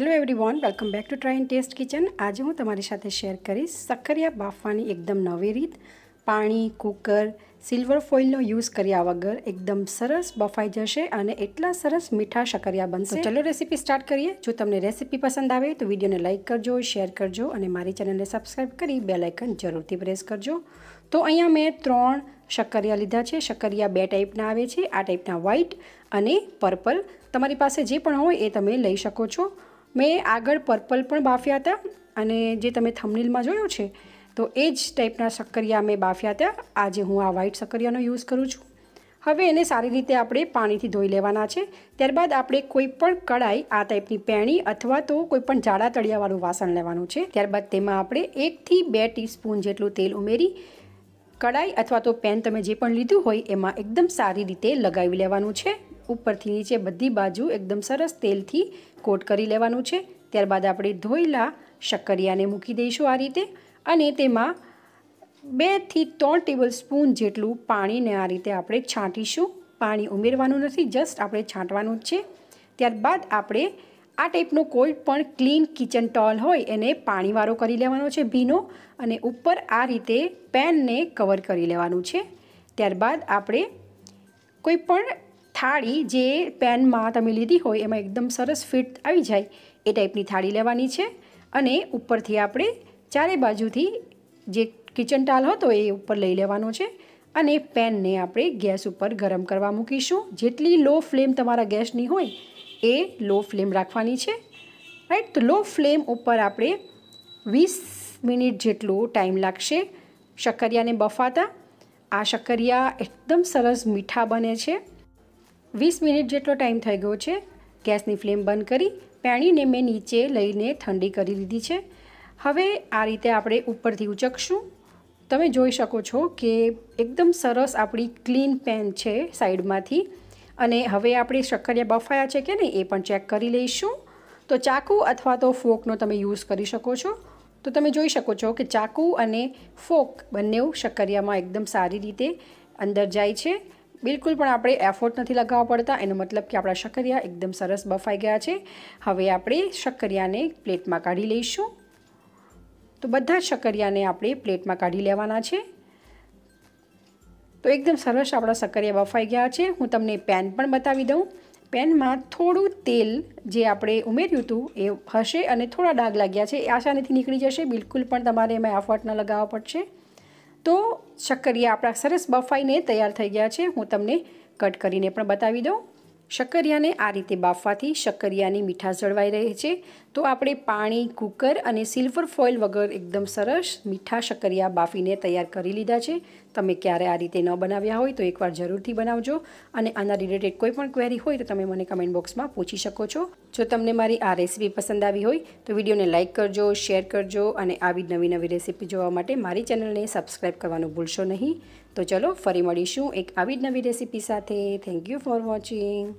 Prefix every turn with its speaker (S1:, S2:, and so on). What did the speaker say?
S1: hello everyone welcome back to try and test kitchen આજે હું તમારી સાથે શેર કરીશ સક્કરિયા બાફવાની એકદમ નવી રીત પાણી કુકર સિલ્વર ફોઇલનો યુઝ કર્યા વગર એકદમ સરસ બફાઈ જશે અને એટલા સરસ મીઠા શકરિયા બનશે ચલો રેસીપી સ્ટાર્ટ કરીએ જો તમને રેસીપી પસંદ આવે તો વિડીયોને લાઇક કરજો શેર કરજો અને મારી ચેનલને સબસ્ક્રાઈબ કરી બે લાઇકન જરૂરથી પ્રેસ કરજો તો અહીંયા મેં ત્રણ શક્કરિયા લીધા છે શક્કરિયા બે ટાઈપના આવે છે આ ટાઈપના વ્હાઇટ અને પર્પલ તમારી પાસે જે પણ હોય એ તમે લઈ શકો છો મેં આગળ પર્પલ પણ બાફ્યા હતા અને જે તમે થમનીલમાં જોયો છે તો એ જ ટાઈપના શક્કરિયા મેં બાફ્યા હતા આજે હું આ વ્હાઈટ સક્કરિયાનો યુઝ કરું છું હવે એને સારી રીતે આપણે પાણીથી ધોઈ લેવાના છે ત્યારબાદ આપણે કોઈ પણ કડાઈ આ ટાઈપની પેણી અથવા તો કોઈ પણ જાડા તળિયાવાળું વાસણ લેવાનું છે ત્યારબાદ તેમાં આપણે એકથી બે ટીસ્પૂન જેટલું તેલ ઉમેરી કડાઈ અથવા તો પેન તમે જે પણ લીધું હોય એમાં એકદમ સારી રીતે લગાવી લેવાનું છે ઉપરથી નીચે બધી બાજુ એકદમ સરસ તેલથી કોટ કરી લેવાનું છે ત્યારબાદ આપણે ધોયેલા શક્કરિયાને મૂકી દઈશું આ રીતે અને તેમાં બેથી ત્રણ ટેબલ સ્પૂન જેટલું પાણીને આ રીતે આપણે છાંટીશું પાણી ઉમેરવાનું નથી જસ્ટ આપણે છાંટવાનું જ છે ત્યારબાદ આપણે આ ટાઈપનો કોઈ પણ ક્લીન કિચન ટોલ હોય એને પાણીવાળો કરી લેવાનો છે ભીનો અને ઉપર આ રીતે પેનને કવર કરી લેવાનું છે ત્યારબાદ આપણે કોઈ પણ થાળી જે પેનમાં તમે લીધી હોય એમાં એકદમ સરસ ફિટ આવી જાય એ ટાઈપની થાળી લેવાની છે અને ઉપરથી આપણે ચારે બાજુથી જે કિચન ટાલ હતો એ ઉપર લઈ લેવાનો છે અને પેનને આપણે ગેસ ઉપર ગરમ કરવા મૂકીશું જેટલી લો ફ્લેમ તમારા ગેસની હોય એ લો ફ્લેમ રાખવાની છે રાઈટ તો લો ફ્લેમ ઉપર આપણે વીસ મિનિટ જેટલો ટાઈમ લાગશે શક્કરિયાને બફાતા આ શક્કરિયા એકદમ સરસ મીઠા બને છે વીસ મિનિટ જેટલો ટાઈમ થઈ ગયો છે ગેસની ફ્લેમ બંધ કરી પેણીને મેં નીચે લઈને ઠંડી કરી દીધી છે હવે આ રીતે આપણે ઉપરથી ઉચકશું તમે જોઈ શકો છો કે એકદમ સરસ આપણી ક્લીન પેન છે સાઈડમાંથી અને હવે આપણે શક્કરિયા બફાયા છે કે નહીં એ પણ ચેક કરી લઈશું તો ચાકુ અથવા તો ફોકનો તમે યુઝ કરી શકો છો તો તમે જોઈ શકો છો કે ચાકુ અને ફોક બંને શક્કરિયામાં એકદમ સારી રીતે અંદર જાય છે બિલકુલ પણ આપણે એફોર્ટ નથી લગાવવા પડતા એનો મતલબ કે આપણા શક્કરિયા એકદમ સરસ બફાઈ ગયા છે હવે આપણે શક્કરિયાને પ્લેટમાં કાઢી લઈશું તો બધા જ શક્કરિયાને આપણે પ્લેટમાં કાઢી લેવાના છે તો એકદમ સરસ આપણા શક્કરિયા બફાઈ ગયા છે હું તમને પેન પણ બતાવી દઉં પેનમાં થોડું તેલ જે આપણે ઉમેર્યું હતું એ હશે અને થોડા ડાઘ લાગ્યા છે એ આસાનીથી નીકળી જશે બિલકુલ પણ તમારે એમાં એફર્ટ ન લગાવવા પડશે તો શક્કરિયા આપણા સરસ બફાઈને તૈયાર થઈ ગયા છે હું તમને કટ કરીને પણ બતાવી દઉં શક્કરિયાને આ રીતે બાફવાથી શક્કરિયાની મીઠાશ જળવાઈ રહે છે તો આપણે પાણી કુકર અને સિલ્વર ફોઇલ વગર એકદમ સરસ મીઠા શક્કરિયા બાફીને તૈયાર કરી લીધા છે તમે ક્યારે આ રીતે ન બનાવ્યા હોય તો એકવાર જરૂરથી બનાવજો અને આના રિલેટેડ કોઈ પણ ક્વેરી હોય તો તમે મને કમેન્ટ બોક્સમાં પૂછી શકો છો જો તમને મારી આ રેસીપી પસંદ આવી હોય તો વિડીયોને લાઇક કરજો શેર કરજો અને આવી નવી નવી રેસીપી જોવા માટે મારી ચેનલને સબસ્ક્રાઈબ કરવાનું ભૂલશો નહીં તો ચલો ફરી મળીશું એક આવી જ નવી રેસીપી સાથે થેન્ક યુ ફોર વોચિંગ